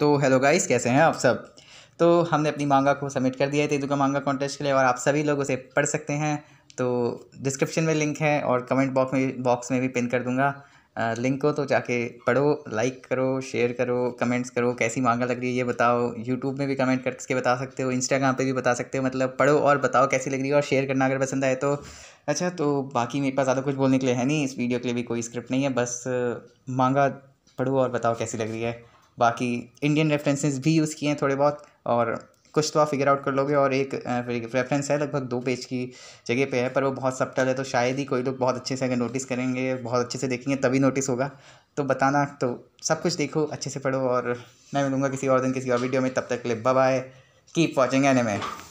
तो hello guys कैसे हैं आप सब तो हमने अपनी मांगा को सबमिट कर दिया है का मांगा कॉन्टेस्ट के लिए और आप सभी लोग उसे पढ़ सकते हैं तो डिस्क्रिप्शन में लिंक है और कमेंट बॉक्स में बॉक्स में भी पिन कर दूंगा आ, लिंक को तो जाके पढ़ो लाइक करो शेयर करो कमेंट्स करो कैसी मांगा लग रही है ये बताओ यूट्यूब में भी कमेंट करके बता सकते हो इंस्टाग्राम पर भी बता सकते हो मतलब पढ़ो और बताओ कैसी लग रही है और शेयर करना अगर पसंद आए तो अच्छा तो बाकी मेरे पास ज़्यादा कुछ बोलने के लिए है नहीं इस वीडियो के लिए भी कोई स्क्रिप्ट नहीं है बस मांगा पढ़ो और बताओ कैसी लग रही है बाकी इंडियन रेफरेंसेस भी यूज़ किए हैं थोड़े बहुत और कुछ तो आप फिगर आउट कर लोगे और एक रेफरेंस है लगभग दो पेज की जगह पे है पर वो बहुत सब्टल है तो शायद ही कोई लोग बहुत अच्छे से अगर नोटिस करेंगे बहुत अच्छे से देखेंगे तभी नोटिस होगा तो बताना तो सब कुछ देखो अच्छे से पढ़ो और मैं मिलूँगा किसी और दिन किसी और वीडियो में तब तक के लिए बाय कीप वॉचिंग एनिमे